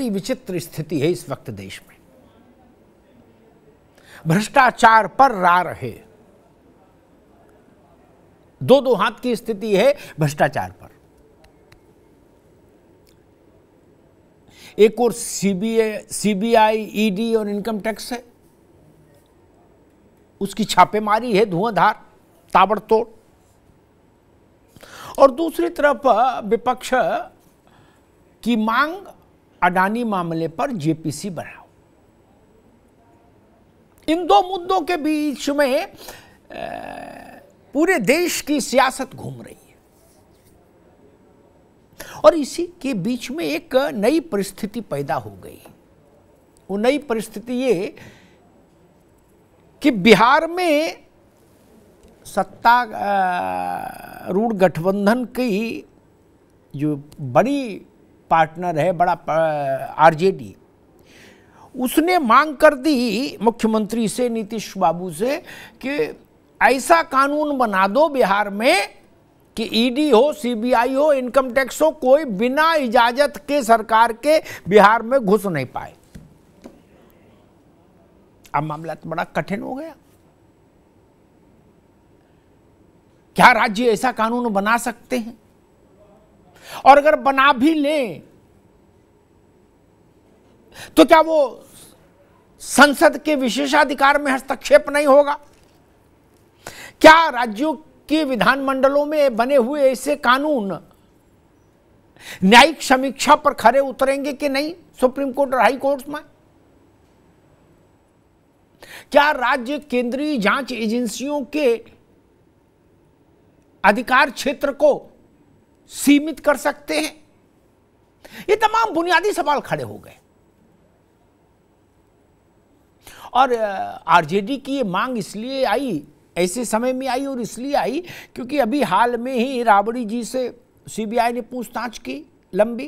बड़ी विचित्र स्थिति है इस वक्त देश में भ्रष्टाचार पर रा रहे दो दो हाथ की स्थिति है भ्रष्टाचार पर एक और सीबीआई सीबीआई ईडी और इनकम टैक्स है उसकी छापेमारी है धुआंधार ताबड़तोड़ और दूसरी तरफ विपक्ष की मांग अडानी मामले पर जेपीसी बनाओ इन दो मुद्दों के बीच में पूरे देश की सियासत घूम रही है और इसी के बीच में एक नई परिस्थिति पैदा हो गई वो नई परिस्थिति ये कि बिहार में सत्ता रूढ़ गठबंधन की जो बड़ी पार्टनर है बड़ा आरजेडी उसने मांग कर दी मुख्यमंत्री से नीतीश बाबू से कि ऐसा कानून बना दो बिहार में कि ईडी हो सीबीआई हो इनकम टैक्स हो कोई बिना इजाजत के सरकार के बिहार में घुस नहीं पाए अब मामला तो बड़ा कठिन हो गया क्या राज्य ऐसा कानून बना सकते हैं और अगर बना भी लें तो क्या वो संसद के विशेषाधिकार में हस्तक्षेप नहीं होगा क्या राज्यों के विधानमंडलों में बने हुए ऐसे कानून न्यायिक समीक्षा पर खरे उतरेंगे कि नहीं सुप्रीम कोर्ट और हाई कोर्ट में क्या राज्य केंद्रीय जांच एजेंसियों के अधिकार क्षेत्र को सीमित कर सकते हैं ये तमाम बुनियादी सवाल खड़े हो गए और आरजेडी की ये मांग इसलिए आई ऐसे समय में आई और इसलिए आई क्योंकि अभी हाल में ही राबड़ी जी से सीबीआई ने पूछताछ की लंबी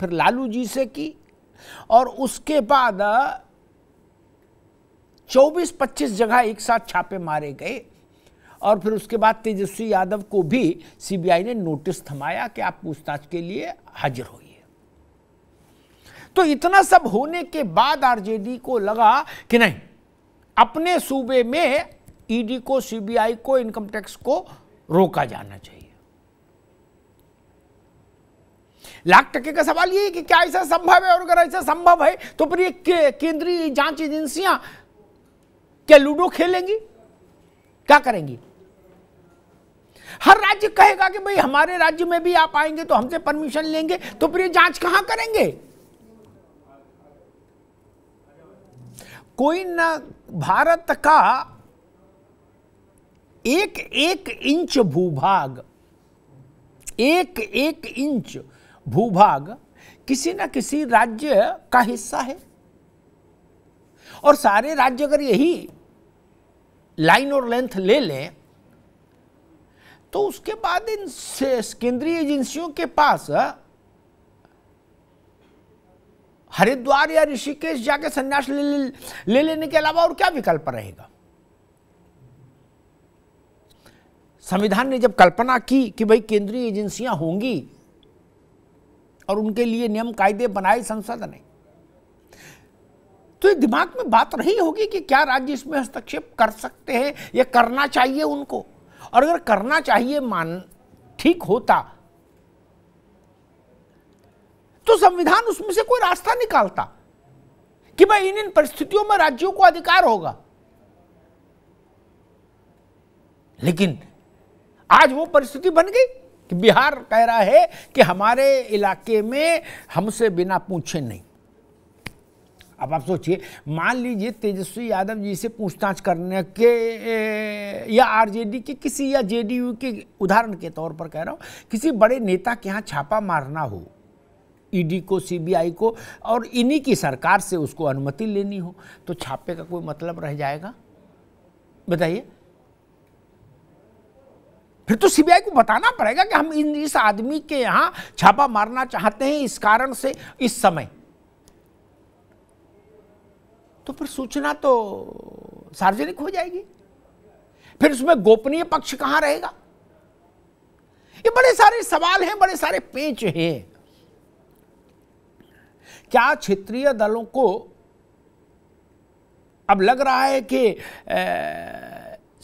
फिर लालू जी से की और उसके बाद 24-25 जगह एक साथ छापे मारे गए और फिर उसके बाद तेजस्वी यादव को भी सीबीआई ने नोटिस थमाया कि आप पूछताछ के लिए हाजिर होइए तो इतना सब होने के बाद आरजेडी को लगा कि नहीं अपने सूबे में ईडी को सीबीआई को इनकम टैक्स को रोका जाना चाहिए लाख टके का सवाल ये है कि क्या ऐसा संभव है और अगर ऐसा संभव है तो फिर ये केंद्रीय जांच एजेंसियां क्या लूडो खेलेंगी क्या करेंगी हर राज्य कहेगा कि भाई हमारे राज्य में भी आप आएंगे तो हमसे परमिशन लेंगे तो फिर जांच कहां करेंगे कोई न भारत का एक एक इंच भूभाग एक एक इंच भूभाग किसी ना किसी राज्य का हिस्सा है और सारे राज्य अगर यही लाइन और लेंथ ले लें तो उसके बाद इन केंद्रीय एजेंसियों के पास हाँ, हरिद्वार या ऋषिकेश जाके संन्यास ले, ले, ले लेने के अलावा और क्या विकल्प रहेगा संविधान ने जब कल्पना की कि भाई केंद्रीय एजेंसियां होंगी और उनके लिए नियम कायदे बनाए संसद ने तो ये दिमाग में बात रही होगी कि क्या राज्य इसमें हस्तक्षेप कर सकते हैं या करना चाहिए उनको और अगर करना चाहिए मान ठीक होता तो संविधान उसमें से कोई रास्ता निकालता कि भाई इन इन परिस्थितियों में राज्यों को अधिकार होगा लेकिन आज वो परिस्थिति बन गई कि बिहार कह रहा है कि हमारे इलाके में हमसे बिना पूछे नहीं अब आप सोचिए मान लीजिए तेजस्वी यादव जी से पूछताछ करने के या आरजेडी के किसी या जेडीयू के उदाहरण के तौर पर कह रहा हूँ किसी बड़े नेता के यहाँ छापा मारना हो ईडी को सीबीआई को और इन्हीं की सरकार से उसको अनुमति लेनी हो तो छापे का कोई मतलब रह जाएगा बताइए फिर तो सीबीआई को बताना पड़ेगा कि हम इन इस आदमी के यहाँ छापा मारना चाहते हैं इस कारण से इस समय तो फिर सूचना तो सार्वजनिक हो जाएगी फिर उसमें गोपनीय पक्ष कहां रहेगा ये बड़े सारे सवाल हैं बड़े सारे पेच हैं क्या क्षेत्रीय दलों को अब लग रहा है कि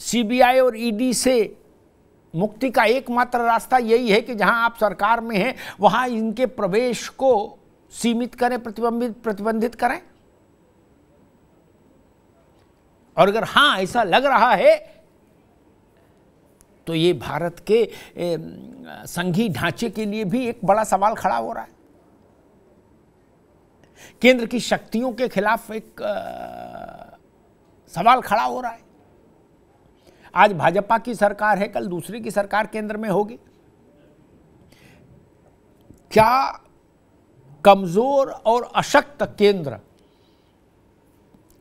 सीबीआई और ईडी से मुक्ति का एकमात्र रास्ता यही है कि जहां आप सरकार में हैं वहां इनके प्रवेश को सीमित करें प्रतिबंधित प्रतिबंधित करें और अगर हाँ ऐसा लग रहा है तो ये भारत के संघी ढांचे के लिए भी एक बड़ा सवाल खड़ा हो रहा है केंद्र की शक्तियों के खिलाफ एक आ, सवाल खड़ा हो रहा है आज भाजपा की सरकार है कल दूसरी की सरकार केंद्र में होगी क्या कमजोर और अशक्त केंद्र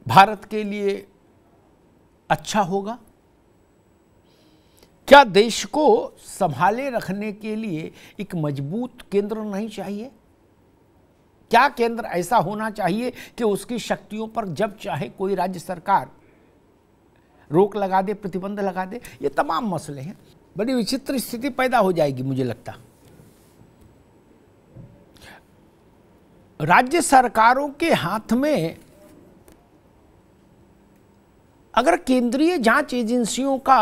भारत के लिए अच्छा होगा क्या देश को संभाले रखने के लिए एक मजबूत केंद्र नहीं चाहिए क्या केंद्र ऐसा होना चाहिए कि उसकी शक्तियों पर जब चाहे कोई राज्य सरकार रोक लगा दे प्रतिबंध लगा दे ये तमाम मसले हैं बड़ी विचित्र स्थिति पैदा हो जाएगी मुझे लगता राज्य सरकारों के हाथ में अगर केंद्रीय जांच एजेंसियों का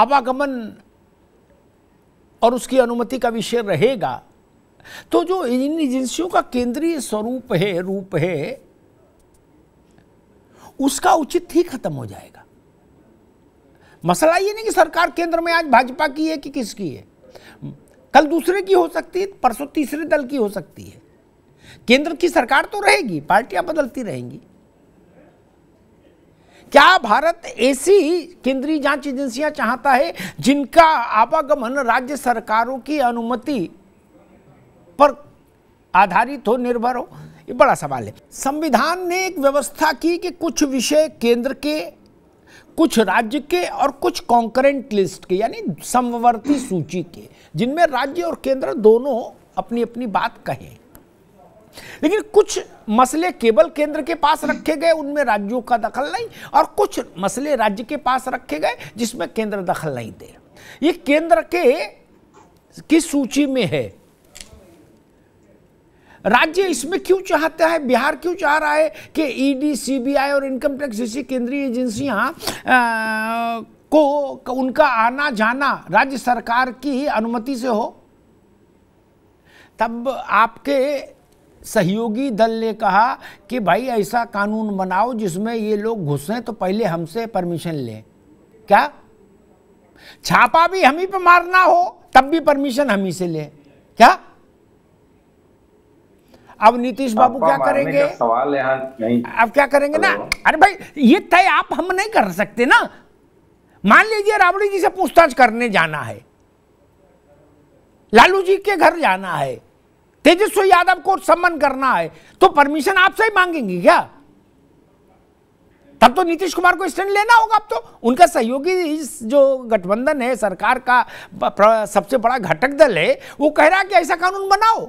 आवागमन और उसकी अनुमति का विषय रहेगा तो जो इन एजेंसियों का केंद्रीय स्वरूप है रूप है उसका उचित ही खत्म हो जाएगा मसला ये नहीं कि सरकार केंद्र में आज भाजपा की है कि किसकी है कल दूसरे की हो सकती है परसों तीसरे दल की हो सकती है केंद्र की सरकार तो रहेगी पार्टियां बदलती रहेंगी क्या भारत ऐसी केंद्रीय जांच एजेंसियां चाहता है जिनका आवागमन राज्य सरकारों की अनुमति पर आधारित हो निर्भर हो ये बड़ा सवाल है संविधान ने एक व्यवस्था की कि कुछ विषय केंद्र के कुछ राज्य के और कुछ कॉन्करेंट लिस्ट के यानी समवर्ती सूची के जिनमें राज्य और केंद्र दोनों अपनी अपनी बात कहें लेकिन कुछ मसले केवल केंद्र के पास रखे गए उनमें राज्यों का दखल नहीं और कुछ मसले राज्य के पास रखे गए जिसमें केंद्र दखल नहीं दे ये केंद्र के किस सूची में है राज्य इसमें क्यों चाहता है बिहार क्यों चाह रहा है कि ईडी e सीबीआई और इनकम टैक्स जैसी केंद्रीय एजेंसियां को उनका आना जाना राज्य सरकार की अनुमति से हो तब आपके सहयोगी दल ने कहा कि भाई ऐसा कानून बनाओ जिसमें ये लोग घुसें तो पहले हमसे परमिशन लें क्या छापा भी हम ही पे मारना हो तब भी परमिशन हम ही से लें क्या अब नीतीश बाबू क्या करेंगे सवाल नहीं अब क्या करेंगे ना अरे भाई ये तय आप हम नहीं कर सकते ना मान लीजिए राबड़ी जी से पूछताछ करने जाना है लालू जी के घर जाना है तेजस्वी यादव को सम्मान करना है तो परमिशन आपसे ही मांगेंगे क्या तब तो नीतीश कुमार को स्टैंड लेना होगा अब तो उनका सहयोगी इस जो गठबंधन है सरकार का सबसे बड़ा घटक दल है वो कह रहा है कि ऐसा कानून बनाओ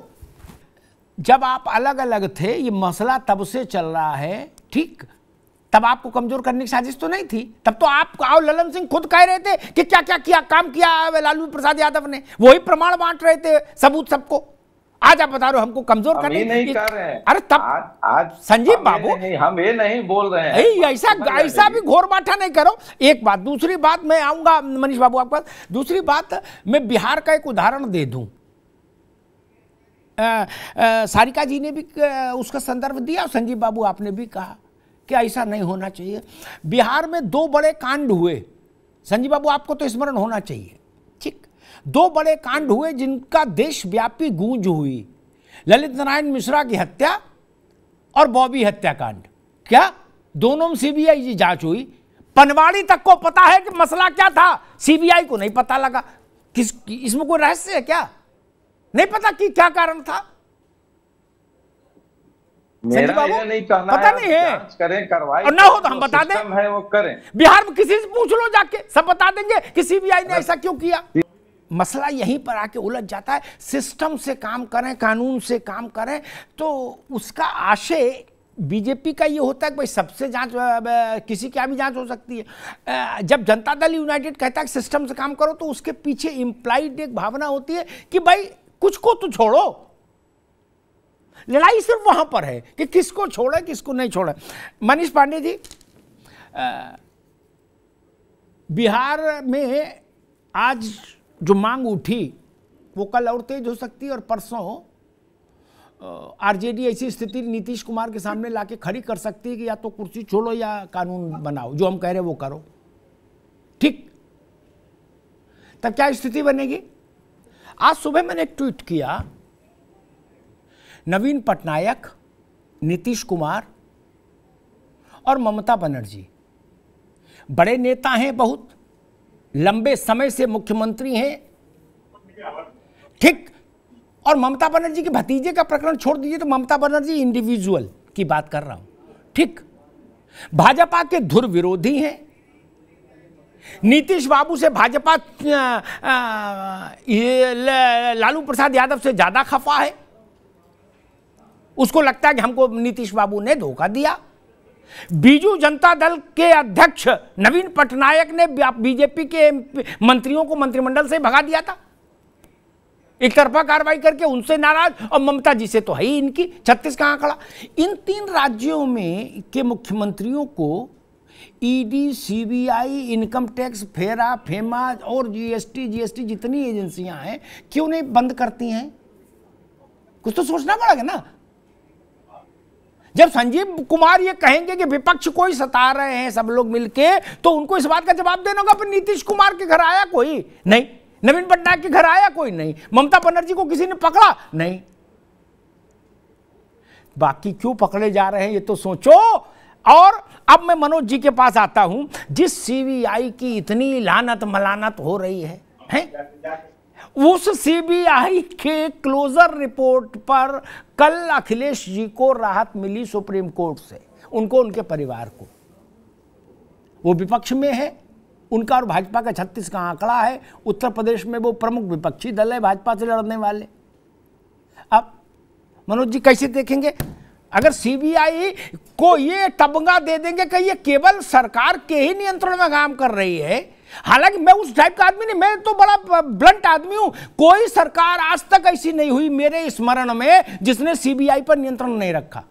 जब आप अलग अलग थे ये मसला तब से चल रहा है ठीक तब आपको कमजोर करने की साजिश तो नहीं थी तब तो आप आओ ललन सिंह खुद कह रहे थे कि क्या क्या किया काम किया लालू प्रसाद यादव ने वही प्रमाण बांट रहे थे सबूत सबको आज आप बता रहे हो हमको कमजोर करने नहीं कर रहे हैं अरे तब आज, आज संजीव बाबू हम ये नहीं बोल रहे हैं ऐसा ऐसा भी घोर माठा नहीं करो एक बात दूसरी बात मैं आऊंगा मनीष बाबू आपके पास दूसरी बात मैं बिहार का एक उदाहरण दे दूं सारिका जी ने भी उसका संदर्भ दिया संजीव बाबू आपने भी कहा कि ऐसा नहीं होना चाहिए बिहार में दो बड़े कांड हुए संजीव बाबू आपको तो स्मरण होना चाहिए दो बड़े कांड हुए जिनका देशव्यापी गूंज हुई ललित नारायण मिश्रा की हत्या और बॉबी हत्याकांड क्या दोनों में सीबीआई की जांच हुई पनवाड़ी तक को पता है कि मसला क्या था सीबीआई को नहीं पता लगा किस इसमें कोई रहस्य है क्या नहीं पता कि क्या कारण था मेरा नहीं कहना पता है, नहीं है करें कार्रवाई और ना हो तो हम बता दें है वो करें बिहार में किसी से पूछ लो जाके सब बता देंगे कि सीबीआई ने ऐसा क्यों किया मसला यहीं पर आके उलझ जाता है सिस्टम से काम करें कानून से काम करें तो उसका आशय बीजेपी का ये होता है कि भाई सबसे जांच किसी की भी जांच हो सकती है जब जनता दल यूनाइटेड कहता है कि सिस्टम से काम करो तो उसके पीछे इंप्लाइड एक भावना होती है कि भाई कुछ को तो छोड़ो लड़ाई सिर्फ वहां पर है कि किसको छोड़े किसको नहीं छोड़े मनीष पांडे जी बिहार में आज जो मांग उठी वो कल और तेज हो सकती है और परसों आरजेडी ऐसी स्थिति नीतीश कुमार के सामने लाके खड़ी कर सकती है कि या तो कुर्सी छोड़ो या कानून बनाओ जो हम कह रहे हैं वो करो ठीक तब क्या स्थिति बनेगी आज सुबह मैंने एक ट्वीट किया नवीन पटनायक नीतीश कुमार और ममता बनर्जी बड़े नेता हैं बहुत लंबे समय से मुख्यमंत्री हैं ठीक और ममता बनर्जी के भतीजे का प्रकरण छोड़ दीजिए तो ममता बनर्जी इंडिविजुअल की बात कर रहा हूं ठीक भाजपा के धुर विरोधी हैं नीतीश बाबू से भाजपा लालू प्रसाद यादव से ज्यादा खफा है उसको लगता है कि हमको नीतीश बाबू ने धोखा दिया बीजू जनता दल के अध्यक्ष नवीन पटनायक ने बीजेपी के मंत्रियों को मंत्रिमंडल से भगा दिया था एक तरफा कार्रवाई करके उनसे नाराज और ममता जी से तो है ही इनकी छत्तीस कहाँ खड़ा इन तीन राज्यों में के मुख्यमंत्रियों को ED CBI income tax FERA FEMA और जीएसटी जीएसटी जितनी एजेंसियां हैं क्यों नहीं बंद करती हैं कुछ तो सोचना पड़ेगा ना जब संजीव कुमार ये कहेंगे कि विपक्ष को ही सता रहे हैं सब लोग मिलके तो उनको इस बात का जवाब देना होगा नीतीश कुमार के घर आया कोई नहीं नवीन पटनायक के घर आया कोई नहीं ममता बनर्जी को किसी ने पकड़ा नहीं बाकी क्यों पकड़े जा रहे हैं ये तो सोचो और अब मैं मनोज जी के पास आता हूं जिस सीबीआई की इतनी लानत मलानत हो रही है हैं उस सीबीआई के क्लोजर रिपोर्ट पर कल अखिलेश जी को राहत मिली सुप्रीम कोर्ट से उनको उनके परिवार को वो विपक्ष में है उनका और भाजपा का छत्तीस का आंकड़ा है उत्तर प्रदेश में वो प्रमुख विपक्षी दल है भाजपा से लड़ने वाले अब मनोज जी कैसे देखेंगे अगर सीबीआई को ये टबंगा दे देंगे कि ये केवल सरकार के ही नियंत्रण में काम कर रही है हालांकि मैं उस टाइप का आदमी नहीं मैं तो बड़ा ब्लंट आदमी हूं कोई सरकार आज तक ऐसी नहीं हुई मेरे स्मरण में जिसने सीबीआई पर नियंत्रण नहीं रखा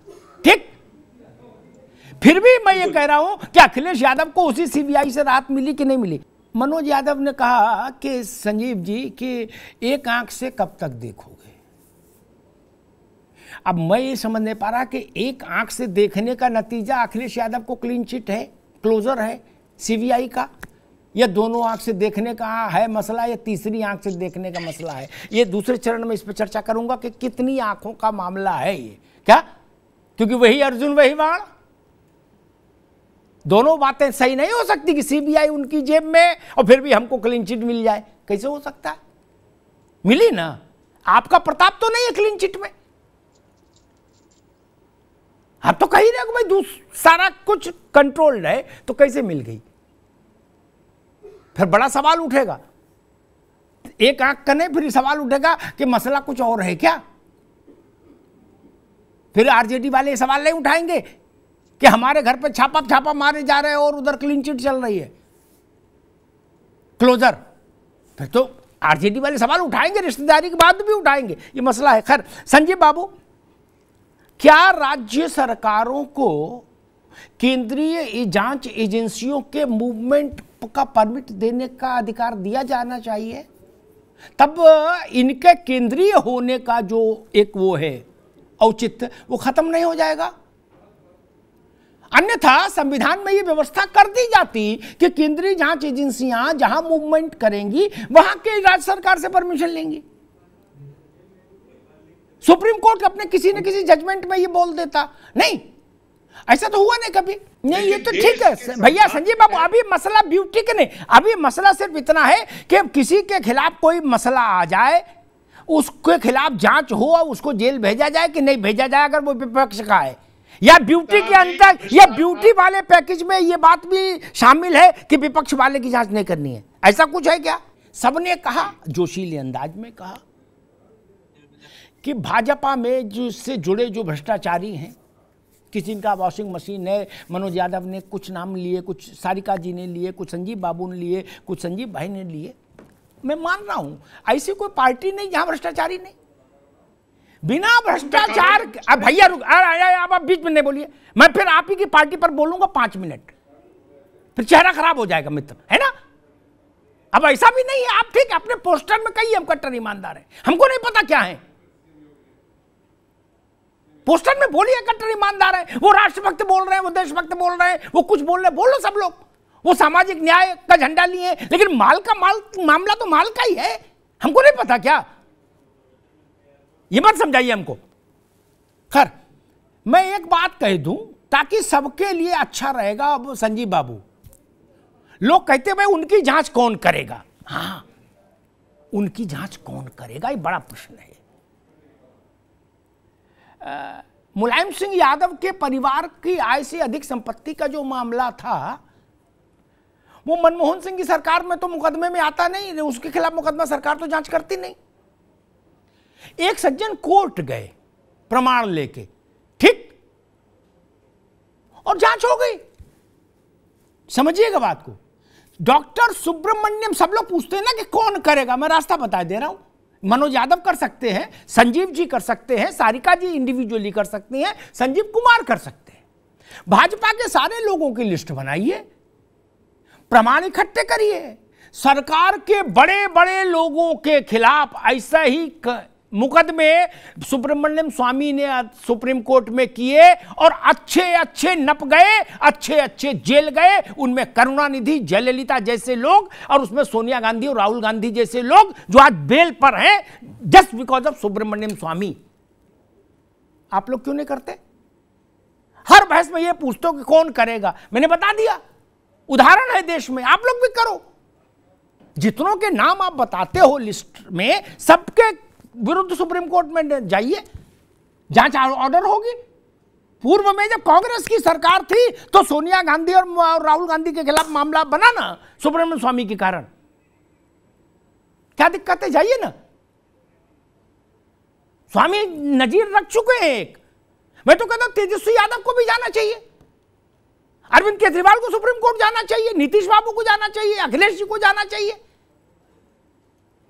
ठीक फिर भी मैं ये कह रहा हूं कि अखिलेश यादव को उसी सीबीआई से राहत मिली कि नहीं मिली मनोज यादव ने कहा कि संजीव जी कि एक आंख से कब तक देखोगे अब मैं ये समझ नहीं पा रहा कि एक आंख से देखने का नतीजा अखिलेश यादव को क्लीन चिट है क्लोजर है सीबीआई का यह दोनों आंख से देखने का है मसला या तीसरी आंख से देखने का मसला है ये दूसरे चरण में इस पर चर्चा करूंगा कि कितनी आंखों का मामला है ये क्या क्योंकि वही अर्जुन वही बाण दोनों बातें सही नहीं हो सकती कि सीबीआई उनकी जेब में और फिर भी हमको क्लीन चिट मिल जाए कैसे हो सकता है मिली ना आपका प्रताप तो नहीं है क्लीन चिट में आप हाँ, तो कही रहे भाई सारा कुछ कंट्रोल्ड है तो कैसे मिल गई फिर बड़ा सवाल उठेगा एक आंख का नहीं फिर सवाल उठेगा कि मसला कुछ और है क्या फिर आरजेडी वाले सवाल नहीं उठाएंगे कि हमारे घर पे छापा छापा मारे जा रहे हैं और उधर क्लीन चिट चल रही है क्लोजर फिर तो आरजेडी वाले सवाल उठाएंगे रिश्तेदारी के बाद भी उठाएंगे ये मसला है खैर संजीव बाबू क्या राज्य सरकारों को केंद्रीय जांच एजेंसियों के मूवमेंट का परमिट देने का अधिकार दिया जाना चाहिए तब इनके केंद्रीय होने का जो एक वो है औचित्य वो खत्म नहीं हो जाएगा अन्यथा संविधान में ये व्यवस्था कर दी जाती कि केंद्रीय जांच एजेंसियां जहां मूवमेंट करेंगी वहां के राज्य सरकार से परमिशन लेंगी सुप्रीम कोर्ट अपने किसी न किसी जजमेंट में ये बोल देता नहीं ऐसा तो हुआ नहीं कभी नहीं ये तो ठीक है भैया संजीव बाबू अभी मसला ब्यूटी का नहीं अभी मसला सिर्फ इतना है कि किसी के खिलाफ कोई मसला आ जाए उसके खिलाफ जांच हो और उसको जेल भेजा जाए कि नहीं भेजा जाए अगर वो विपक्ष का है या ब्यूटी के अंतर या ब्यूटी वाले पैकेज में ये बात भी शामिल है कि विपक्ष वाले की जांच नहीं करनी है ऐसा कुछ है क्या सबने कहा जोशीले अंदाज में कहा कि भाजपा में जिससे जुड़े जो भ्रष्टाचारी हैं किसी का वॉशिंग मशीन है मनोज यादव ने कुछ नाम लिए कुछ सारिका जी ने लिए कुछ संजीव बाबू ने लिए कुछ संजीव भाई ने लिए मैं मान रहा हूं ऐसी कोई पार्टी नहीं जहाँ भ्रष्टाचारी नहीं बिना भ्रष्टाचार अब भैया रुक अरे आप बीच में नहीं बोलिए मैं फिर आप ही की पार्टी पर बोलूंगा पांच मिनट फिर चेहरा खराब हो जाएगा मित्र है ना अब ऐसा भी नहीं है आप ठीक अपने पोस्टर में कही हम कट्टर ईमानदार है हमको नहीं पता क्या है पोस्टर में बोलिए कट्टर ईमानदार है वो राष्ट्रभक्त बोल रहे हैं वो देशभक्त बोल रहे हैं वो कुछ बोल रहे हैं बोलो सब लोग वो सामाजिक न्याय का झंडा लिए लेकिन माल का माल मामला तो माल का ही है हमको नहीं पता क्या ये मत समझाइए हमको खैर मैं एक बात कह दूं ताकि सबके लिए अच्छा रहेगा अब संजीव बाबू लोग कहते भाई उनकी जांच कौन करेगा हाँ उनकी जांच कौन करेगा ये बड़ा प्रश्न है मुलायम सिंह यादव के परिवार की आय से अधिक संपत्ति का जो मामला था वो मनमोहन सिंह की सरकार में तो मुकदमे में आता नहीं उसके खिलाफ मुकदमा सरकार तो जांच करती नहीं एक सज्जन कोर्ट गए प्रमाण लेके ठीक और जांच हो गई समझिएगा बात को डॉक्टर सुब्रमण्यम सब लोग पूछते हैं ना कि कौन करेगा मैं रास्ता बता दे रहा हूं मनोज यादव कर सकते हैं संजीव जी कर सकते हैं सारिका जी इंडिविजुअली कर सकती हैं संजीव कुमार कर सकते हैं भाजपा के सारे लोगों की लिस्ट बनाइए प्रमाण इकट्ठे करिए सरकार के बड़े बड़े लोगों के खिलाफ ऐसा ही कर, मुकदमे सुब्रमण्यम स्वामी ने सुप्रीम कोर्ट में किए और अच्छे अच्छे नप गए अच्छे अच्छे जेल गए उनमें करुणानिधि जयललिता जैसे लोग और उसमें सोनिया गांधी और राहुल गांधी जैसे लोग जो आज बेल पर हैं just because of Subramanian Swamy आप लोग क्यों नहीं करते हर बहस में यह पूछते हो कि कौन करेगा मैंने बता दिया उदाहरण है देश में आप लोग भी करो जितनों के नाम आप बताते हो लिस्ट में सबके विरुद्ध सुप्रीम कोर्ट में जाइए जांच ऑर्डर होगी पूर्व में जब कांग्रेस की सरकार थी तो सोनिया गांधी और राहुल गांधी के खिलाफ मामला बना ना सुब्रमण्य स्वामी के कारण क्या दिक्कत है जाइए ना स्वामी नजीर रख चुके हैं एक मैं तो कहता तेजस्वी यादव को भी जाना चाहिए अरविंद केजरीवाल को सुप्रीम कोर्ट जाना चाहिए नीतीश बाबू को जाना चाहिए अखिलेश जी को जाना चाहिए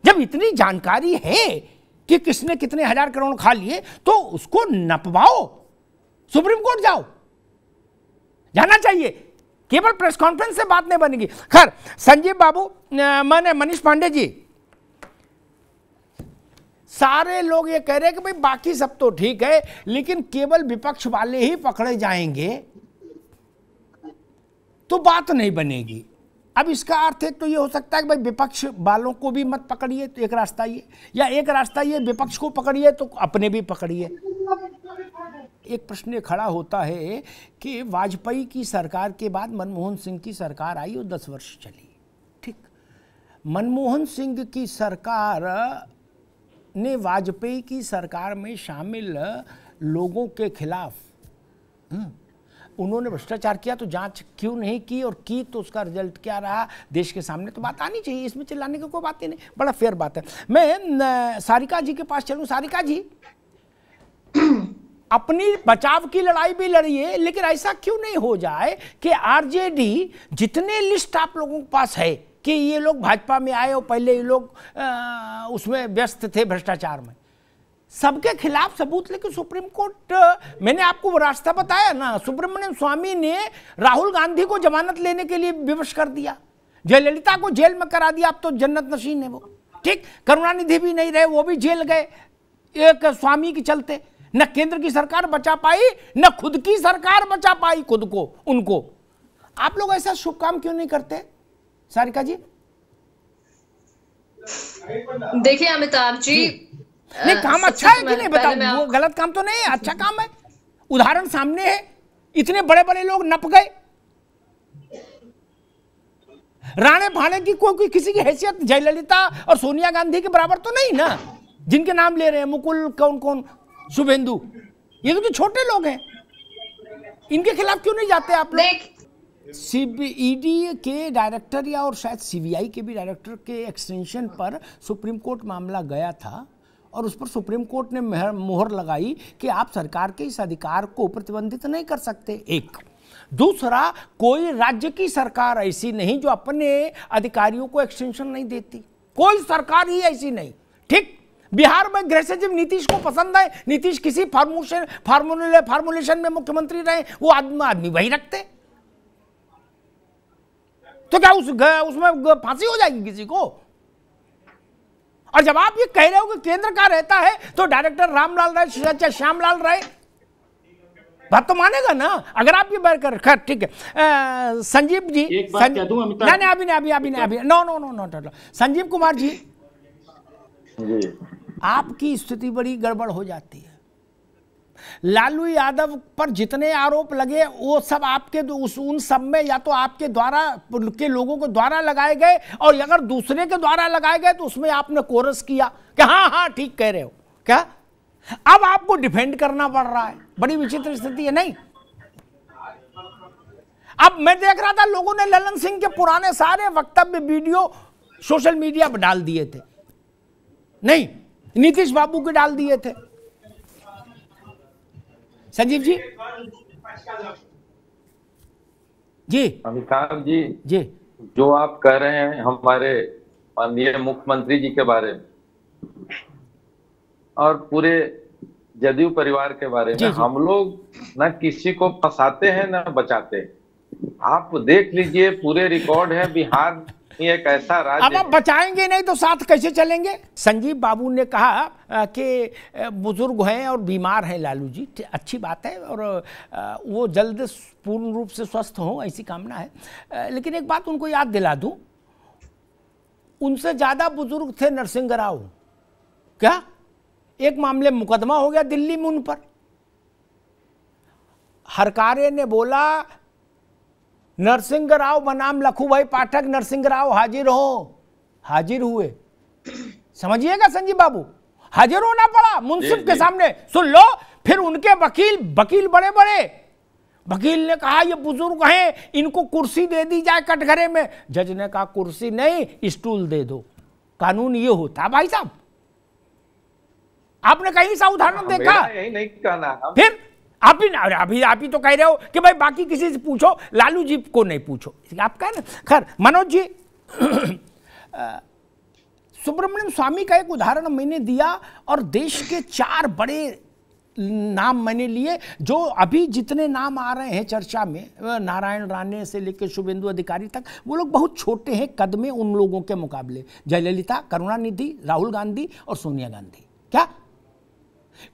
जब इतनी जानकारी है कि किसने कितने हजार करोड़ खा लिए तो उसको नपवाओ सुप्रीम कोर्ट जाओ जाना चाहिए केवल प्रेस कॉन्फ्रेंस से बात नहीं बनेगी खैर संजीव बाबू मैंने मनीष पांडे जी सारे लोग ये कह रहे हैं कि भाई बाकी सब तो ठीक है लेकिन केवल विपक्ष वाले ही पकड़े जाएंगे तो बात नहीं बनेगी अब इसका अर्थ एक तो ये हो सकता है कि भाई विपक्ष वालों को भी मत पकड़िए तो एक रास्ता ये या एक रास्ता ये विपक्ष को पकड़िए तो अपने भी पकड़िए एक प्रश्न खड़ा होता है कि वाजपेयी की सरकार के बाद मनमोहन सिंह की सरकार आई और दस वर्ष चली ठीक मनमोहन सिंह की सरकार ने वाजपेयी की सरकार में शामिल लोगों के खिलाफ हम्म, उन्होंने भ्रष्टाचार किया तो जांच क्यों नहीं की और की तो उसका रिजल्ट क्या रहा देश के सामने तो बात आनी चाहिए इसमें चिल्लाने की कोई बात ही नहीं बड़ा फेयर बात है मैं सारिका जी के पास चलूँ सारिका जी अपनी बचाव की लड़ाई भी लड़ी है लेकिन ऐसा क्यों नहीं हो जाए कि आरजेडी जितने लिस्ट आप लोगों के पास है कि ये लोग भाजपा में आए और पहले ये लोग आ, उसमें व्यस्त थे भ्रष्टाचार में सबके खिलाफ सबूत लेके सुप्रीम कोर्ट मैंने आपको वो रास्ता बताया ना सुब्रमण्यम स्वामी ने राहुल गांधी को जमानत लेने के लिए विवश कर दिया जयललिता को जेल में करा दिया अब तो जन्नत नशीन है वो ठीक करुणानिधि भी नहीं रहे वो भी जेल गए एक स्वामी के चलते न केंद्र की सरकार बचा पाई न खुद की सरकार बचा पाई खुद को उनको आप लोग ऐसा शुभ काम क्यों नहीं करते सारिका जी देखिए अमिताभ जी, जी। नहीं काम अच्छा है कि नहीं बताओ वो गलत काम तो नहीं है अच्छा काम है उदाहरण सामने है इतने बड़े बड़े लोग नप गए राणे भाणे की कोई किसी की हैसियत जयललिता और सोनिया गांधी के बराबर तो नहीं ना जिनके नाम ले रहे हैं मुकुल कौन कौन शुभेंदु ये तो, तो छोटे लोग हैं इनके खिलाफ क्यों नहीं जाते आप लोग सीबीईडी के डायरेक्टर या और शायद सीबीआई के भी डायरेक्टर के एक्सटेंशन पर सुप्रीम कोर्ट मामला गया था और उस पर सुप्रीम कोर्ट ने मेहर मोहर लगाई कि आप सरकार के इस अधिकार को प्रतिबंधित नहीं कर सकते एक दूसरा कोई राज्य की सरकार ऐसी नहीं जो अपने अधिकारियों को एक्सटेंशन नहीं देती कोई सरकार ही ऐसी नहीं ठीक बिहार में गृह सचिव नीतीश को पसंद है नीतीश किसी फार्मूशन फार्मूले फार्मूलेशन में मुख्यमंत्री रहे वो आदमी आदमी वही रखते तो क्या उस उसमें फांसी हो जाएगी किसी को और जब आप ये कह रहे हो कि केंद्र का रहता है तो डायरेक्टर रामलाल राय चाचा श्यामलाल राय बात तो मानेगा ना अगर आप ये बार खैर ठीक है संजीव जी संजीव नहीं नहीं अभी नहीं अभी अभी नहीं अभी no no no no Sanjeev Kumar ji आपकी स्थिति बड़ी गड़बड़ हो जाती है लालू यादव पर जितने आरोप लगे वो सब आपके उस उन सब में या तो आपके द्वारा के लोगों के द्वारा लगाए गए और अगर दूसरे के द्वारा लगाए गए तो उसमें आपने कोरस किया कि हाँ हाँ ठीक कह रहे हो क्या अब आपको डिफेंड करना पड़ रहा है बड़ी विचित्र स्थिति है नहीं अब मैं देख रहा था लोगों ने ललन सिंह के पुराने सारे वक्तव्य वीडियो सोशल मीडिया पर डाल दिए थे नहीं नीतीश बाबू के डाल दिए थे संजीव जी जी अमिताभ जी जी जो आप कह रहे हैं हमारे माननीय मुख्यमंत्री जी के बारे में और पूरे जदयू परिवार के बारे में हम लोग ना किसी को फंसाते हैं ना बचाते हैं आप देख लीजिए पूरे रिकॉर्ड है बिहार एक ऐसा राज्य अब आप बचाएंगे नहीं तो साथ कैसे चलेंगे संजीव बाबू ने कहा कि बुजुर्ग हैं और बीमार हैं लालू जी अच्छी बात है और वो जल्द पूर्ण रूप से स्वस्थ हों ऐसी कामना है लेकिन एक बात उनको याद दिला दूं उनसे ज़्यादा बुजुर्ग थे नरसिंह राव क्या एक मामले मुकदमा हो गया दिल्ली में उन पर हरकारे ने बोला नरसिंह राव बनाम लखू भाई पाठक नरसिंह राव हाजिर हो हाजिर हुए समझिएगा संजीव बाबू हाजिर होना पड़ा मुंसिफ के सामने सुन लो फिर उनके वकील वकील बड़े बड़े वकील ने कहा ये बुजुर्ग हैं इनको कुर्सी दे दी जाए कटघरे में जज ने कहा कुर्सी नहीं स्टूल दे दो कानून ये होता भाई साहब आपने कहीं सा उदाहरण हाँ, देखा नहीं, नहीं कहना फिर आप ही अभी आप ही तो कह रहे हो कि भाई बाकी किसी से पूछो लालू जी को नहीं पूछो आप कहें खैर मनोज जी सुब्रमण्यम स्वामी का एक उदाहरण मैंने दिया और देश के चार बड़े नाम मैंने लिए जो अभी जितने नाम आ रहे हैं चर्चा में नारायण राणे से लेकर शुभेंदु अधिकारी तक वो लोग बहुत छोटे हैं कदमे उन लोगों के मुकाबले जयललिता करुणानिधि राहुल गांधी और सोनिया गांधी क्या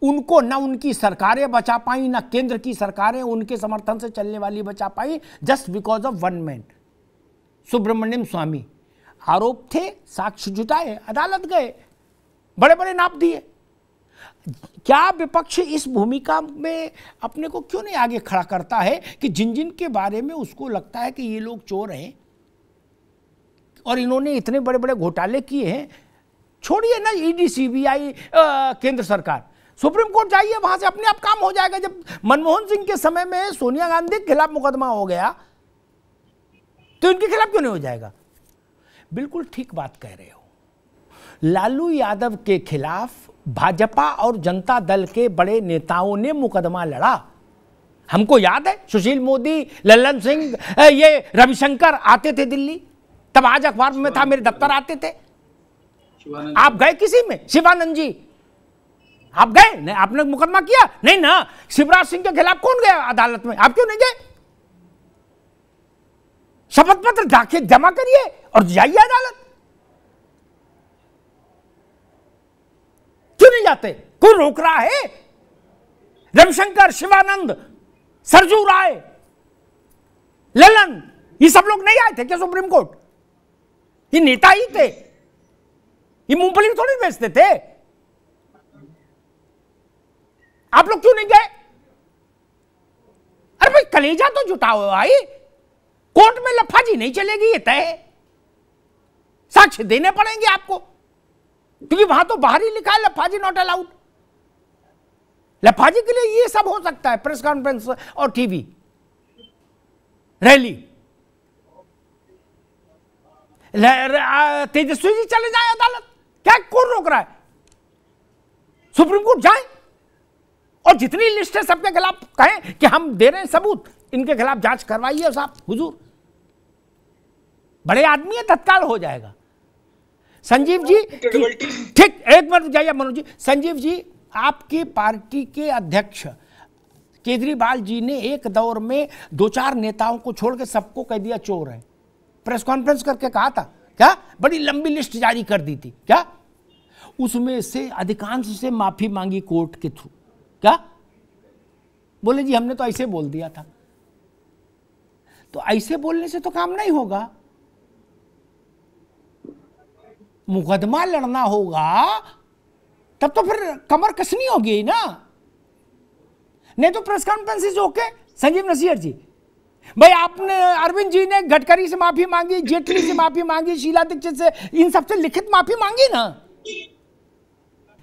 उनको ना उनकी सरकारें बचा पाई ना केंद्र की सरकारें उनके समर्थन से चलने वाली बचा पाई just because of one man Subramanian Swamy आरोप थे साक्ष्य जुटाए अदालत गए बड़े बड़े नाप दिए क्या विपक्ष इस भूमिका में अपने को क्यों नहीं आगे खड़ा करता है कि जिन जिन के बारे में उसको लगता है कि ये लोग चोर हैं और इन्होंने इतने बड़े बड़े घोटाले किए हैं छोड़िए ना ईडी e सीबीआई केंद्र सरकार सुप्रीम कोर्ट जाइए वहां से अपने आप काम हो जाएगा जब मनमोहन सिंह के समय में सोनिया गांधी के खिलाफ मुकदमा हो गया तो इनके खिलाफ क्यों नहीं हो जाएगा बिल्कुल ठीक बात कह रहे हो लालू यादव के खिलाफ भाजपा और जनता दल के बड़े नेताओं ने मुकदमा लड़ा हमको याद है सुशील मोदी लल्लन सिंह ये रविशंकर आते थे दिल्ली तब आज अखबार में था मेरे दफ्तर आते थे आप गए किसी में शिवानंद जी आप गए नहीं आपने मुकदमा किया नहीं ना शिवराज सिंह के खिलाफ कौन गया अदालत में आप क्यों नहीं गए शपथ पत्र दाखिल जमा करिए और जाइए अदालत क्यों नहीं जाते कोई रोक रहा है रविशंकर शिवानंद सरजू राय ललन ये सब लोग नहीं आए थे क्या सुप्रीम कोर्ट ये नेता ही थे ये मूंगफली थोड़ी बेचते थे आप लोग क्यों नहीं गए अरे भाई कलेजा तो जुटाओ भाई कोर्ट में लफाजी नहीं चलेगी ये तय साक्ष्य देने पड़ेंगे आपको क्योंकि वहां तो बाहर ही लिखा है लफाजी नॉट अलाउड लफाजी के लिए ये सब हो सकता है प्रेस कॉन्फ्रेंस और टीवी रैली तेजस्वी जी चले जाए अदालत क्या कौन रोक रहा है सुप्रीम कोर्ट जाए और जितनी लिस्ट है सबके खिलाफ कहें कि हम दे रहे हैं सबूत इनके खिलाफ जांच करवाइए साहब हुजूर बड़े आदमी है तत्काल हो जाएगा संजीव जी ठीक एक मिनट जाइए मनोज जी संजीव जी आपकी पार्टी के अध्यक्ष केजरीवाल जी ने एक दौर में दो चार नेताओं को छोड़कर सबको कह दिया चोर है प्रेस कॉन्फ्रेंस करके कहा था क्या बड़ी लंबी लिस्ट जारी कर दी थी क्या उसमें से अधिकांश से माफी मांगी कोर्ट के थ्रू क्या बोले जी हमने तो ऐसे बोल दिया था तो ऐसे बोलने से तो काम नहीं होगा मुकदमा लड़ना होगा तब तो फिर कमर कसनी होगी ना नहीं तो press conference is okay Sanjeev Nasihar ji भाई आपने अरविंद जी ने गडकरी से माफी मांगी जेटली से माफी मांगी शीला दीक्षित से इन सबसे लिखित माफी मांगी ना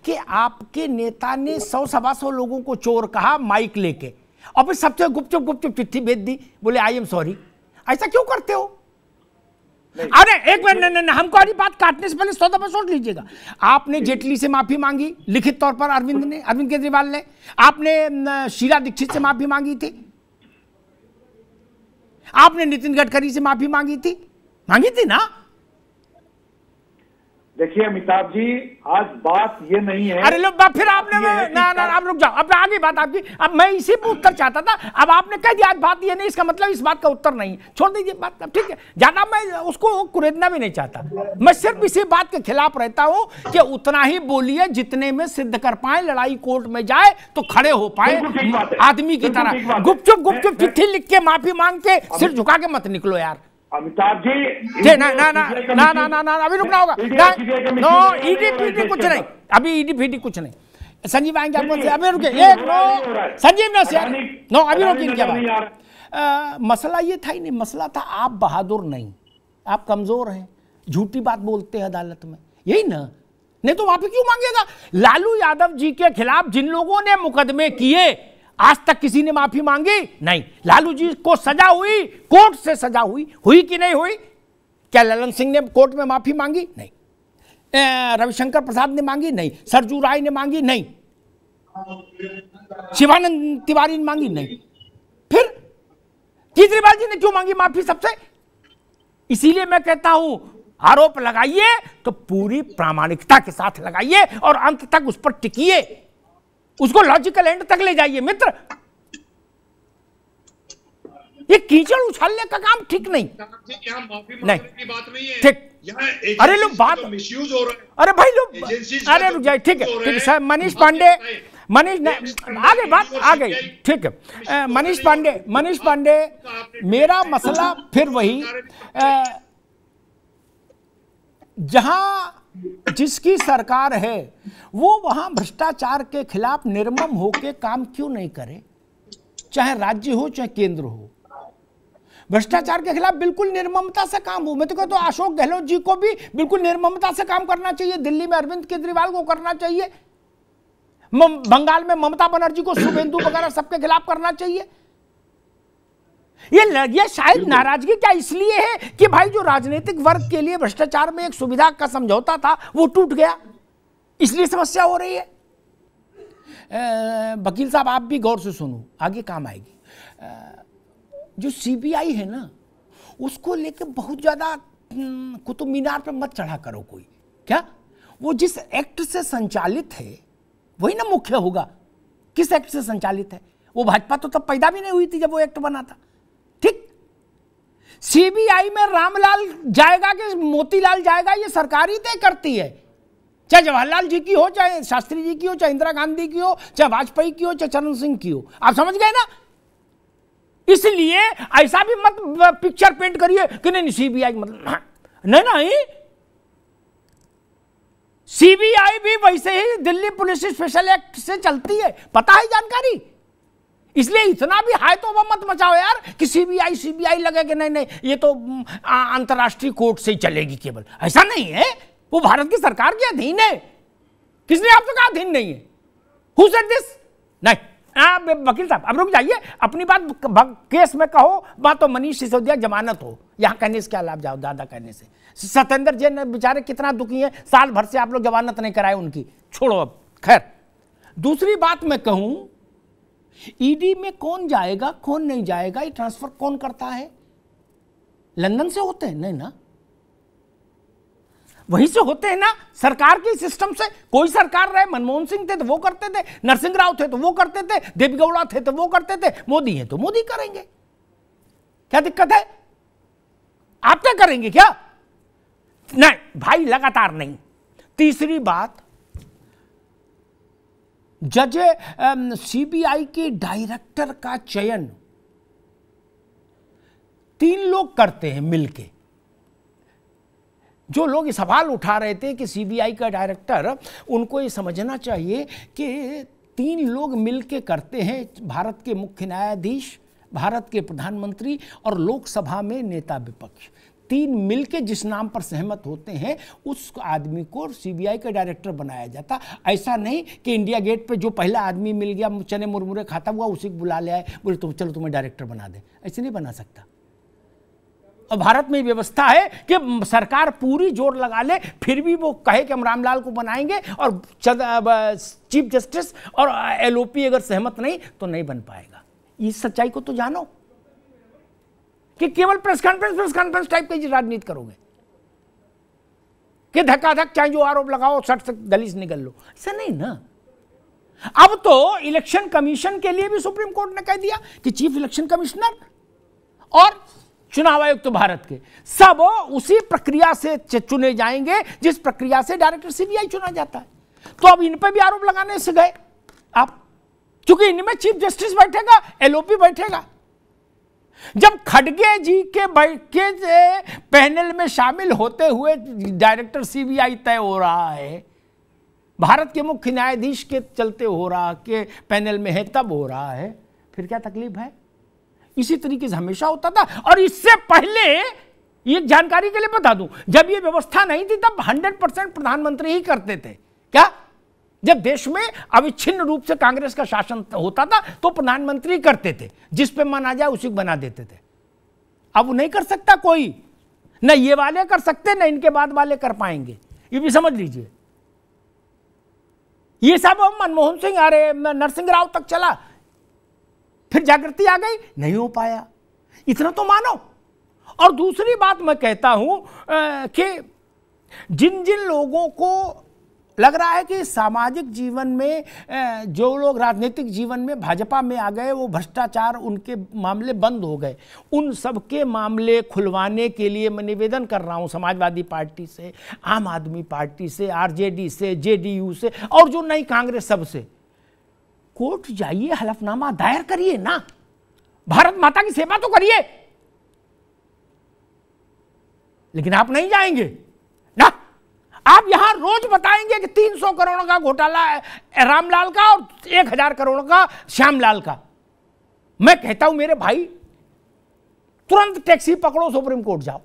कि आपके नेता ने सौ सवा सौ लोगों को चोर कहा माइक लेके और फिर सबसे गुपचुप गुपचुप चिट्ठी भेज दी बोले आई एम सॉरी ऐसा क्यों करते हो अरे एक मिनट नहीं नहीं हमको अभी बात काटने से पहले सौ दफा सोच लीजिएगा आपने जेटली से माफी मांगी लिखित तौर पर अरविंद ने अरविंद केजरीवाल ने आपने शीला दीक्षित से माफी मांगी थी आपने नितिन गडकरी से माफी मांगी थी मांगी थी ना देखिए अमिताभ जी आज बात ये नहीं है अरे लोग फिर आपने ना ना, ना आप रुक जाओ अब आगे बात आपकी अब मैं इसी पर उत्तर चाहता था अब आपने कह दिया आज बात ये नहीं इसका मतलब इस बात का उत्तर नहीं छोड़ दीजिए बात ठीक है ज्यादा मैं उसको कुरेदना भी नहीं चाहता मैं सिर्फ इसी बात के खिलाफ रहता हूँ कि उतना ही बोलिए जितने में सिद्ध कर पाए लड़ाई कोर्ट में जाए तो खड़े हो पाए आदमी की तरह गुपचुप गुपचुप चिट्ठी लिख के माफी मांग के सिर झुका के मत निकलो यार अमिताभ जी जी ना ना ना ना ना ना ना अभी रुकना होगा नो ईडी पीडी कुछ नहीं अभी ईडी पीडी कुछ नहीं संजीव आएंगे आपको अभी रुके एक नो संजीव ना सर नो अभी रुके क्या बात मसला ये था ही नहीं मसला था आप बहादुर नहीं आप कमजोर हैं झूठी बात बोलते हैं अदालत में यही ना नहीं तो माफी क्यों मांगेगा लालू यादव जी के खिलाफ जिन लोगों ने मुकदमे किए आज तक किसी ने माफी मांगी नहीं लालू जी को सजा हुई कोर्ट से सजा हुई हुई कि नहीं हुई क्या ललन सिंह ने कोर्ट में माफी मांगी नहीं रविशंकर प्रसाद ने मांगी नहीं सरजू राय ने मांगी नहीं शिवानंद तिवारी ने मांगी नहीं फिर केजरीवाल जी ने क्यों मांगी माफी सबसे इसीलिए मैं कहता हूं आरोप लगाइए तो पूरी प्रामाणिकता के साथ लगाइए और अंत तक उस पर टिकिए उसको लॉजिकल एंड तक ले जाइए मित्र ये कीचड़ उछालने का काम ठीक नहीं नहीं ठीक अरे लोग तो बात हो अरे भाई लोग अरे तो रुक जाए ठीक है ठीक है मनीष पांडे मनीष आ गई बात आ गई ठीक है मनीष पांडे मनीष पांडे मेरा मसला फिर वही जहां जिसकी सरकार है वो वहां भ्रष्टाचार के खिलाफ निर्मम होकर काम क्यों नहीं करे चाहे राज्य हो चाहे केंद्र हो भ्रष्टाचार के खिलाफ बिल्कुल निर्ममता से काम हो मैं तो कहता तो अशोक गहलोत जी को भी बिल्कुल निर्ममता से काम करना चाहिए दिल्ली में अरविंद केजरीवाल को करना चाहिए बंगाल में ममता बनर्जी को शुभेंदु वगैरह सबके खिलाफ करना चाहिए ये ये शायद नाराजगी क्या इसलिए है कि भाई जो राजनीतिक वर्ग के लिए भ्रष्टाचार में एक सुविधा का समझौता था वो टूट गया इसलिए समस्या हो रही है वकील साहब आप भी गौर से सुनो आगे काम आएगी आ, जो सीबीआई है ना उसको लेकर बहुत ज़्यादा कुतुब मीनार पर मत चढ़ा करो कोई क्या वो जिस एक्ट से संचालित है वही ना मुख्य होगा किस एक्ट से संचालित है वो भाजपा तो तब पैदा भी नहीं हुई थी जब वो एक्ट बना था सीबीआई में रामलाल जाएगा कि मोतीलाल जाएगा ये सरकार ही तय करती है चाहे जवाहरलाल जी की हो चाहे शास्त्री जी की हो चाहे इंदिरा गांधी की हो चाहे वाजपेयी की हो चाहे चरण सिंह की हो आप समझ गए ना इसलिए ऐसा भी मत पिक्चर पेंट करिए कि नहीं सीबीआई मतलब नहीं नहीं सीबीआई भी वैसे ही दिल्ली पुलिस स्पेशल एक्ट से चलती है पता है जानकारी इसलिए इतना भी हाई तो मत मचाओ यार कि सीबीआई सीबीआई लगे कि नहीं नहीं ये तो अंतरराष्ट्रीय कोर्ट से ही चलेगी केवल ऐसा नहीं है वो भारत की सरकार के अधीन है किसने आप तो अधीन नहीं है हु सेड दिस नहीं वकील साहब अब रुक जाइए अपनी बात केस में कहो बात तो मनीष सिसोदिया जमानत हो यहां कहने से क्या लाभ जाओ दादा कहने से सत्येंद्र जैन बेचारे कितना दुखी है साल भर से आप लोग जमानत नहीं कराए उनकी छोड़ो अब खैर दूसरी बात मैं कहूं ईडी में कौन जाएगा कौन नहीं जाएगा ये ट्रांसफर कौन करता है लंदन से होते हैं नहीं ना वहीं से होते हैं ना सरकार के सिस्टम से कोई सरकार रहे मनमोहन सिंह थे तो वो करते थे नरसिंह राव थे तो वो करते थे देवगौड़ा थे तो वो करते थे मोदी हैं तो मोदी करेंगे क्या दिक्कत है आप क्या करेंगे क्या नहीं भाई लगातार नहीं तीसरी बात जज सीबीआई के डायरेक्टर का चयन तीन लोग करते हैं मिलके जो लोग सवाल उठा रहे थे कि सीबीआई का डायरेक्टर उनको ये समझना चाहिए कि तीन लोग मिलके करते हैं भारत के मुख्य न्यायाधीश भारत के प्रधानमंत्री और लोकसभा में नेता विपक्ष तीन मिलके जिस नाम पर सहमत होते हैं उस आदमी को सीबीआई का डायरेक्टर बनाया जाता ऐसा नहीं कि इंडिया गेट पे जो पहला आदमी मिल गया चने मुरमुरे खाता हुआ उसी को बुला ले आए बोले तुम तो चलो तुम्हें डायरेक्टर बना दे ऐसे नहीं बना सकता और भारत में व्यवस्था है कि सरकार पूरी जोर लगा ले फिर भी वो कहे कि हम रामलाल को बनाएंगे और चीफ जस्टिस और एलओपी अगर सहमत नहीं तो नहीं बन पाएगा इस सच्चाई को तो जानो कि केवल press conference press conference type की राजनीति करोगे कि धक्काधक चाहे जो आरोप लगाओ सट से दलीज निकल लो ऐसा नहीं ना अब तो इलेक्शन कमीशन के लिए भी सुप्रीम कोर्ट ने कह दिया कि चीफ इलेक्शन कमिश्नर और चुनाव आयुक्त तो भारत के सब उसी प्रक्रिया से चुने जाएंगे जिस प्रक्रिया से डायरेक्टर सीबीआई चुना जाता है तो अब इन पर भी आरोप लगाने से गए आप क्योंकि इनमें चीफ जस्टिस बैठेगा एलओपी बैठेगा जब खड़गे जी के बैठके से पैनल में शामिल होते हुए डायरेक्टर सीबीआई तय हो रहा है भारत के मुख्य न्यायाधीश के चलते हो रहा के पैनल में है तब हो रहा है फिर क्या तकलीफ है इसी तरीके से हमेशा होता था और इससे पहले ये जानकारी के लिए बता दूं जब ये व्यवस्था नहीं थी तब 100 परसेंट प्रधानमंत्री ही करते थे क्या जब देश में अविच्छिन्न रूप से कांग्रेस का शासन होता था तो प्रधानमंत्री करते थे जिस पे मन आ जाए उसी को बना देते थे अब नहीं कर सकता कोई न ये वाले कर सकते ना इनके बाद वाले कर पाएंगे ये भी समझ लीजिए ये सब मनमोहन सिंह अरे नरसिंह राव तक चला फिर जागृति आ गई नहीं हो पाया इतना तो मानो और दूसरी बात मैं कहता हूं कि जिन जिन लोगों को लग रहा है कि सामाजिक जीवन में जो लोग राजनीतिक जीवन में भाजपा में आ गए वो भ्रष्टाचार उनके मामले बंद हो गए उन सबके मामले खुलवाने के लिए मैं निवेदन कर रहा हूँ समाजवादी पार्टी से आम आदमी पार्टी से आरजेडी से जेडीयू से और जो नई कांग्रेस सबसे कोर्ट जाइए हलफनामा दायर करिए ना भारत माता की सेवा तो करिए लेकिन आप नहीं जाएंगे आप यहां रोज बताएंगे कि 300 करोड़ का घोटाला है रामलाल का और 1000 करोड़ का श्यामलाल का मैं कहता हूं मेरे भाई तुरंत टैक्सी पकड़ो सुप्रीम कोर्ट जाओ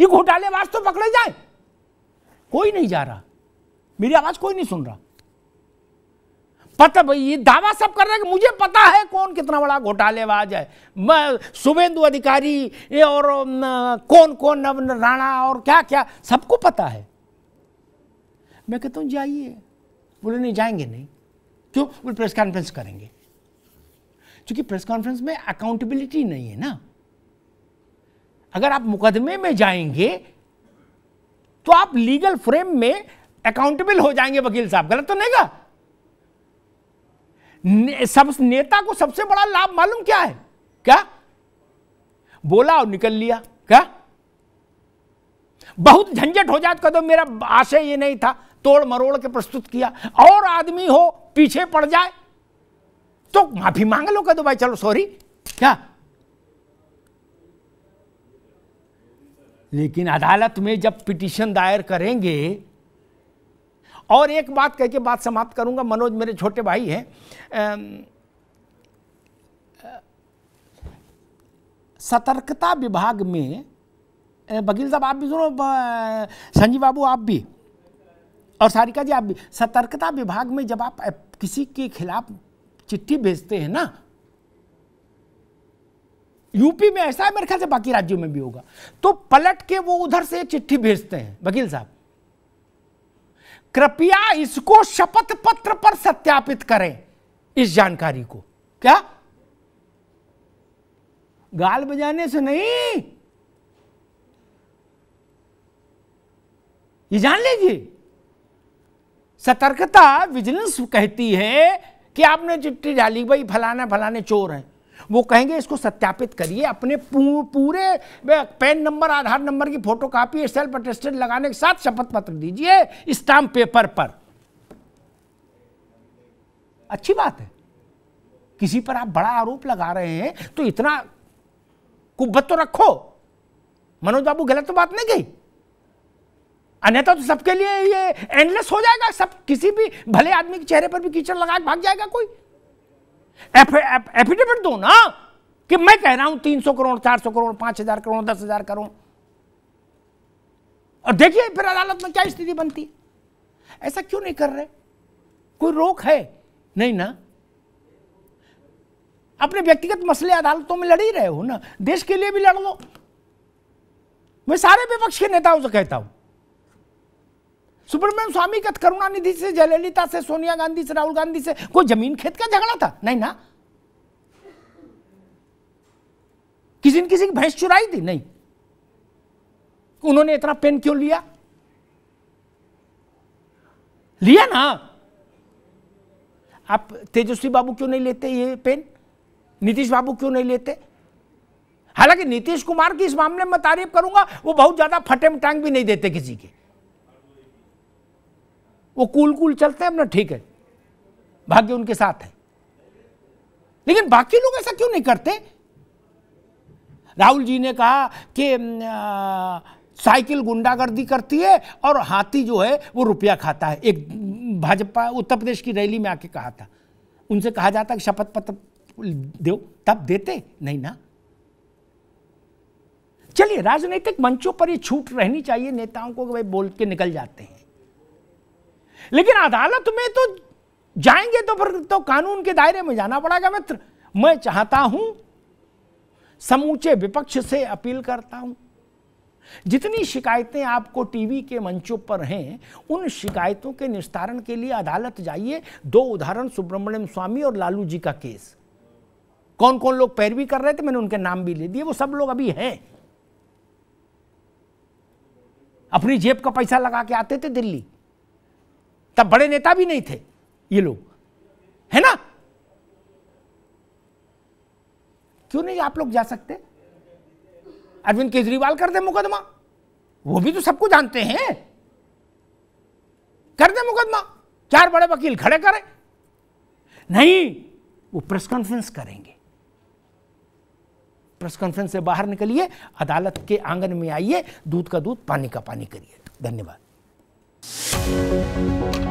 ये घोटाले वास्तव तो पकड़े जाए कोई नहीं जा रहा मेरी आवाज कोई नहीं सुन रहा पता मतलब भाई ये दावा सब कर रहे हैं कि मुझे पता है कौन कितना बड़ा घोटालेबाज है मैं शुभेंदु अधिकारी ये और कौन कौन राणा और क्या क्या सबको पता है मैं कहता हूँ जाइए बोले नहीं जाएंगे नहीं क्यों बोले प्रेस कॉन्फ्रेंस करेंगे क्योंकि प्रेस कॉन्फ्रेंस में अकाउंटेबिलिटी नहीं है ना अगर आप मुकदमे में जाएंगे तो आप लीगल फ्रेम में अकाउंटेबल हो जाएंगे वकील साहब गलत तो नहीं का ने, सब नेता को सबसे बड़ा लाभ मालूम क्या है क्या बोला और निकल लिया क्या बहुत झंझट हो जाता तो मेरा आशय ये नहीं था तोड़ मरोड़ के प्रस्तुत किया और आदमी हो पीछे पड़ जाए तो माफी मांग लो कदम भाई चलो सॉरी क्या लेकिन अदालत में जब पिटीशन दायर करेंगे और एक बात कह के बात समाप्त करूंगा मनोज मेरे छोटे भाई हैं सतर्कता विभाग में बघील साहब आप भी सुनो संजीव बाबू आप भी और सारिका जी आप भी सतर्कता विभाग में जब आप किसी के खिलाफ चिट्ठी भेजते हैं ना यूपी में ऐसा है मेरे ख्याल से बाकी राज्यों में भी होगा तो पलट के वो उधर से चिट्ठी भेजते हैं वकील साहब कृपया इसको शपथ पत्र पर सत्यापित करें इस जानकारी को क्या गाल बजाने से नहीं ये जान लीजिए सतर्कता विजिलेंस कहती है कि आपने चिट्ठी डाली भाई फलाना फलाने चोर हैं वो कहेंगे इसको सत्यापित करिए अपने पूरे पैन नंबर आधार नंबर की फोटो कापी सेल्फ अटेस्टेड लगाने के साथ शपथ पत्र दीजिए स्टाम्प पेपर पर अच्छी बात है किसी पर आप बड़ा आरोप लगा रहे हैं तो इतना कुब्बत तो रखो मनोज बाबू गलत तो बात नहीं गई अन्यथा तो सबके लिए ये एंडलेस हो जाएगा सब किसी भी भले आदमी के चेहरे पर भी कीचड़ लगा के भाग जाएगा कोई एफिडेविट दो ना कि मैं कह रहा हूं तीन सौ करोड़ चार सौ करोड़ पांच हजार करोड़ दस हजार करोड़ और देखिए फिर अदालत में क्या स्थिति बनती ऐसा क्यों नहीं कर रहे कोई रोक है नहीं ना अपने व्यक्तिगत मसले अदालतों में लड़ ही रहे हो ना देश के लिए भी लड़ लो मैं सारे विपक्ष के नेताओं से कहता हूं सुब्रमण्यम स्वामी का करुणानिधि से जयललिता से सोनिया गांधी से राहुल गांधी से कोई जमीन खेत का झगड़ा था नहीं ना किसी ने किसी की भैंस चुराई थी नहीं उन्होंने इतना पेन क्यों लिया लिया ना आप तेजस्वी बाबू क्यों नहीं लेते ये पेन नीतीश बाबू क्यों नहीं लेते हालांकि नीतीश कुमार की इस मामले में तारीफ करूंगा वो बहुत ज्यादा फटे टांग भी नहीं देते किसी के वो कूल कूल चलते हैं अपना ठीक है भाग्य उनके साथ है लेकिन बाकी लोग ऐसा क्यों नहीं करते राहुल जी ने कहा कि साइकिल गुंडागर्दी करती है और हाथी जो है वो रुपया खाता है एक भाजपा उत्तर प्रदेश की रैली में आके कहा था उनसे कहा जाता कि शपथ पत्र दो तब देते नहीं ना चलिए राजनीतिक मंचों पर ये छूट रहनी चाहिए नेताओं को भाई बोल के निकल जाते हैं लेकिन अदालत में तो जाएंगे तो फिर तो कानून के दायरे में जाना पड़ेगा मित्र मैं चाहता हूं समूचे विपक्ष से अपील करता हूं जितनी शिकायतें आपको टीवी के मंचों पर हैं उन शिकायतों के निस्तारण के लिए अदालत जाइए दो उदाहरण सुब्रमण्यम स्वामी और लालू जी का केस कौन कौन लोग पैरवी कर रहे थे मैंने उनके नाम भी ले दिए वो सब लोग अभी हैं अपनी जेब का पैसा लगा के आते थे दिल्ली तब बड़े नेता भी नहीं थे ये लोग है ना क्यों नहीं आप लोग जा सकते अरविंद केजरीवाल कर दे मुकदमा वो भी तो सबको जानते हैं कर दे मुकदमा चार बड़े वकील खड़े करें नहीं वो प्रेस कॉन्फ्रेंस करेंगे प्रेस कॉन्फ्रेंस से बाहर निकलिए अदालत के आंगन में आइए दूध का दूध पानी का पानी करिए धन्यवाद